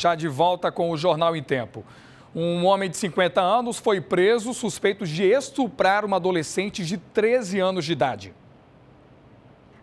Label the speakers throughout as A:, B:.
A: Já de volta com o Jornal em Tempo. Um homem de 50 anos foi preso suspeito de estuprar uma adolescente de 13 anos de idade.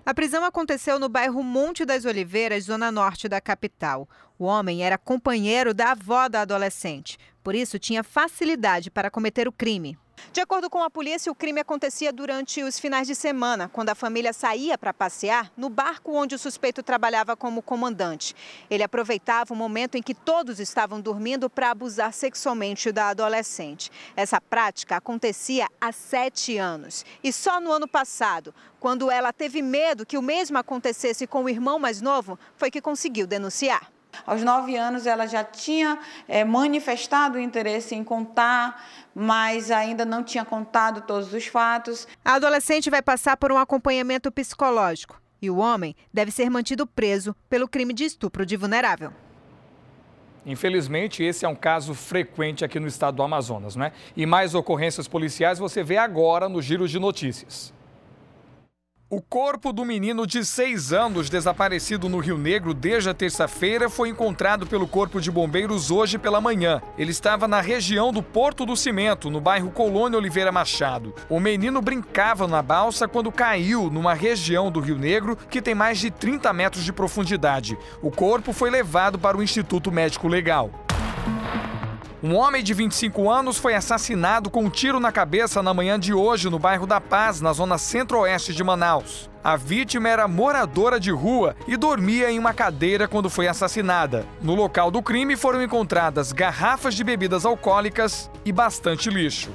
B: A prisão aconteceu no bairro Monte das Oliveiras, zona norte da capital. O homem era companheiro da avó da adolescente, por isso tinha facilidade para cometer o crime. De acordo com a polícia, o crime acontecia durante os finais de semana, quando a família saía para passear no barco onde o suspeito trabalhava como comandante. Ele aproveitava o momento em que todos estavam dormindo para abusar sexualmente da adolescente. Essa prática acontecia há sete anos. E só no ano passado, quando ela teve medo que o mesmo acontecesse com o irmão mais novo, foi que conseguiu denunciar. Aos nove anos ela já tinha é, manifestado interesse em contar, mas ainda não tinha contado todos os fatos. A adolescente vai passar por um acompanhamento psicológico e o homem deve ser mantido preso pelo crime de estupro de vulnerável.
A: Infelizmente, esse é um caso frequente aqui no estado do Amazonas, né? E mais ocorrências policiais você vê agora no Giro de Notícias. O corpo do menino de 6 anos desaparecido no Rio Negro desde a terça-feira foi encontrado pelo Corpo de Bombeiros hoje pela manhã. Ele estava na região do Porto do Cimento, no bairro Colônia Oliveira Machado. O menino brincava na balsa quando caiu numa região do Rio Negro que tem mais de 30 metros de profundidade. O corpo foi levado para o Instituto Médico Legal. Um homem de 25 anos foi assassinado com um tiro na cabeça na manhã de hoje no bairro da Paz, na zona centro-oeste de Manaus. A vítima era moradora de rua e dormia em uma cadeira quando foi assassinada. No local do crime foram encontradas garrafas de bebidas alcoólicas e bastante lixo.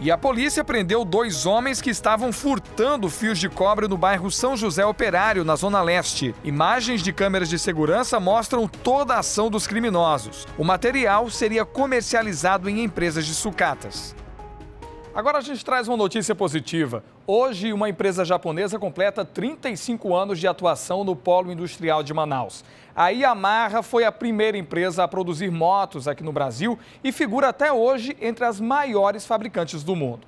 A: E a polícia prendeu dois homens que estavam furtando fios de cobre no bairro São José Operário, na Zona Leste. Imagens de câmeras de segurança mostram toda a ação dos criminosos. O material seria comercializado em empresas de sucatas. Agora a gente traz uma notícia positiva. Hoje, uma empresa japonesa completa 35 anos de atuação no polo industrial de Manaus. A Yamaha foi a primeira empresa a produzir motos aqui no Brasil e figura até hoje entre as maiores fabricantes do mundo.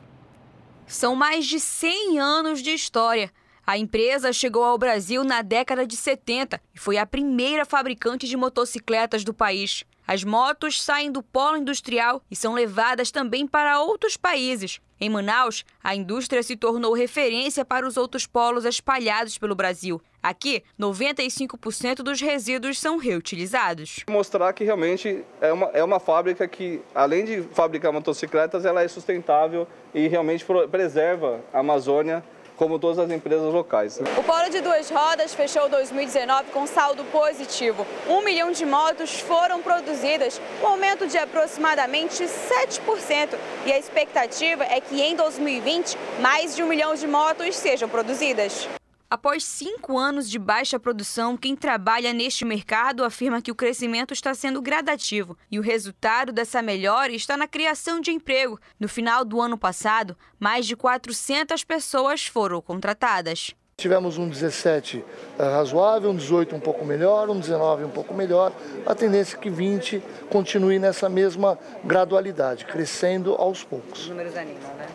B: São mais de 100 anos de história. A empresa chegou ao Brasil na década de 70 e foi a primeira fabricante de motocicletas do país. As motos saem do polo industrial e são levadas também para outros países. Em Manaus, a indústria se tornou referência para os outros polos espalhados pelo Brasil. Aqui, 95% dos resíduos
A: são reutilizados. Mostrar que realmente é uma, é uma fábrica que, além de fabricar motocicletas, ela é sustentável e realmente preserva a Amazônia como todas as empresas locais. Né? O
B: Polo de Duas Rodas fechou 2019 com saldo positivo. Um milhão de motos foram produzidas, um aumento de aproximadamente 7%. E a expectativa é que em 2020, mais de um milhão de motos sejam produzidas. Após cinco anos de baixa produção, quem trabalha neste mercado afirma que o crescimento está sendo gradativo e o resultado dessa melhora está na criação de emprego. No final do ano passado, mais de 400 pessoas foram
A: contratadas. Tivemos um 17 eh, razoável, um 18 um pouco melhor, um 19 um pouco melhor. A tendência é que 20 continue nessa mesma gradualidade, crescendo aos poucos. Os números animam, né?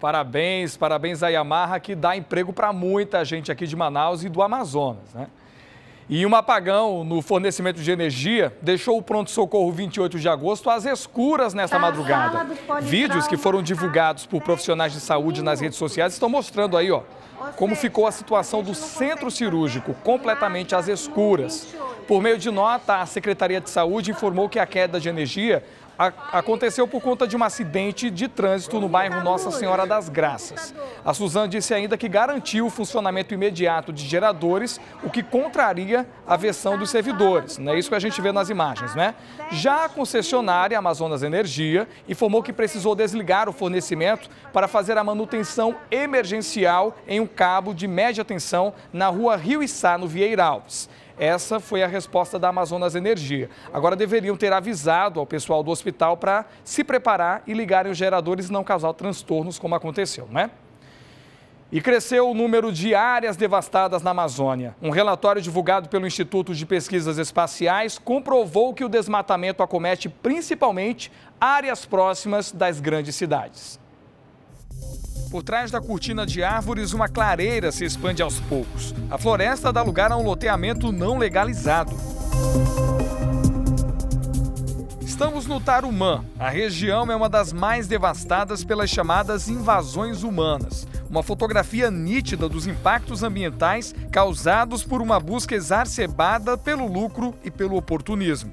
A: Parabéns, parabéns à Yamaha que dá emprego para muita gente aqui de Manaus e do Amazonas, né? E um apagão no fornecimento de energia deixou o pronto-socorro 28 de agosto às escuras nesta tá madrugada. Vídeos que foram tá divulgados por profissionais de saúde nas redes sociais estão mostrando aí, ó, como ficou a situação do centro é tá cirúrgico completamente às escuras. Por meio de nota, a Secretaria de Saúde informou que a queda de energia a, aconteceu por conta de um acidente de trânsito no bairro Nossa Senhora das Graças. A Suzana disse ainda que garantiu o funcionamento imediato de geradores, o que contraria a versão dos servidores. é isso que a gente vê nas imagens, né? Já a concessionária Amazonas Energia informou que precisou desligar o fornecimento para fazer a manutenção emergencial em um cabo de média tensão na rua Rio Içá, no Vieira Alves. Essa foi a resposta da Amazonas Energia. Agora deveriam ter avisado ao pessoal do hospital para se preparar e ligarem os geradores e não causar transtornos como aconteceu, né? E cresceu o número de áreas devastadas na Amazônia. Um relatório divulgado pelo Instituto de Pesquisas Espaciais comprovou que o desmatamento acomete principalmente áreas próximas das grandes cidades. Por trás da cortina de árvores, uma clareira se expande aos poucos. A floresta dá lugar a um loteamento não legalizado. Estamos no Tarumã. A região é uma das mais devastadas pelas chamadas invasões humanas. Uma fotografia nítida dos impactos ambientais causados por uma busca exacerbada pelo lucro e pelo oportunismo.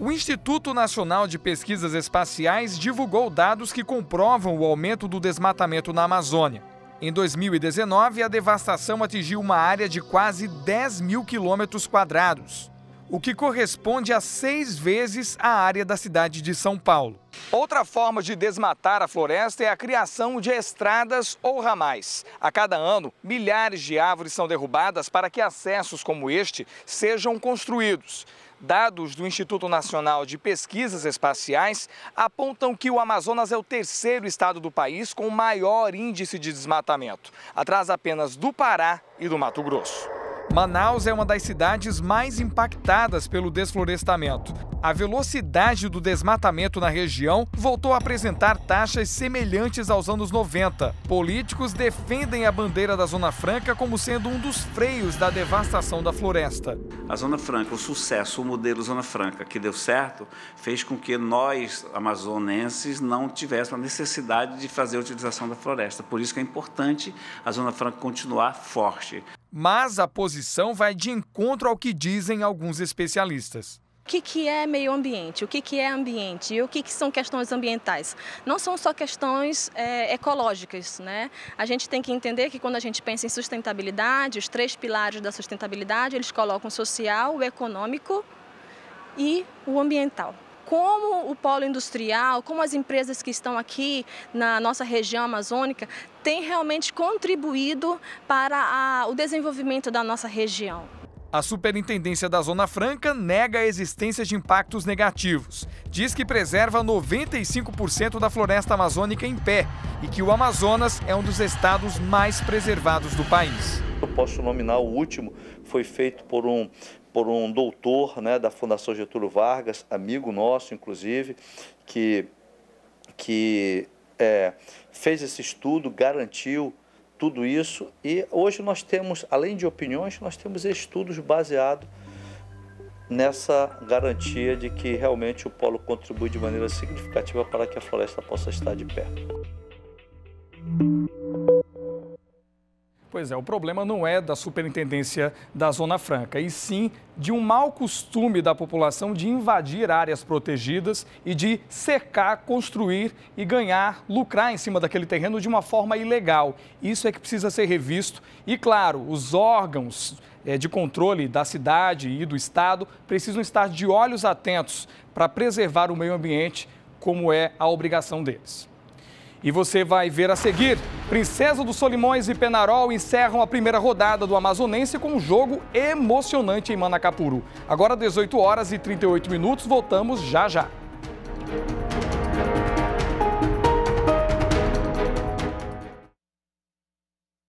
A: O Instituto Nacional de Pesquisas Espaciais divulgou dados que comprovam o aumento do desmatamento na Amazônia. Em 2019, a devastação atingiu uma área de quase 10 mil quilômetros quadrados o que corresponde a seis vezes a área da cidade de São Paulo. Outra forma de desmatar a floresta é a criação de estradas ou ramais. A cada ano, milhares de árvores são derrubadas para que acessos como este sejam construídos. Dados do Instituto Nacional de Pesquisas Espaciais apontam que o Amazonas é o terceiro estado do país com maior índice de desmatamento, atrás apenas do Pará e do Mato Grosso. Manaus é uma das cidades mais impactadas pelo desflorestamento. A velocidade do desmatamento na região voltou a apresentar taxas semelhantes aos anos 90. Políticos defendem a bandeira da Zona Franca como sendo um dos freios da devastação da floresta. A Zona Franca, o sucesso, o modelo Zona Franca que deu certo, fez com que nós, amazonenses, não tivéssemos a necessidade de fazer a utilização da floresta. Por isso que é importante a Zona Franca continuar forte mas a posição vai de encontro ao que dizem alguns especialistas.
B: O que, que é meio ambiente, o que, que é ambiente e o que, que são questões ambientais. Não são só questões é, ecológicas. Né? A gente tem que entender que quando a gente pensa em sustentabilidade, os três pilares da sustentabilidade, eles colocam o social, o econômico e o ambiental como o polo industrial, como as empresas que estão aqui na nossa região amazônica têm realmente contribuído para a, o desenvolvimento da nossa região.
A: A Superintendência da Zona Franca nega a existência de impactos negativos. Diz que preserva 95% da floresta amazônica em pé e que o Amazonas é um dos estados mais preservados do país. Eu posso nominar o último, foi feito por um por um doutor né, da Fundação Getúlio Vargas, amigo nosso, inclusive, que, que é, fez esse estudo, garantiu tudo isso. E hoje nós temos, além de opiniões, nós temos estudos baseados nessa garantia de que realmente o polo contribui de maneira significativa para que a floresta possa estar de pé. Pois é, o problema não é da superintendência da Zona Franca, e sim de um mau costume da população de invadir áreas protegidas e de secar construir e ganhar, lucrar em cima daquele terreno de uma forma ilegal. Isso é que precisa ser revisto. E, claro, os órgãos eh, de controle da cidade e do Estado precisam estar de olhos atentos para preservar o meio ambiente, como é a obrigação deles. E você vai ver a seguir. Princesa dos Solimões e Penarol encerram a primeira rodada do Amazonense com um jogo emocionante em Manacapuru. Agora, 18 horas e 38 minutos, voltamos já já.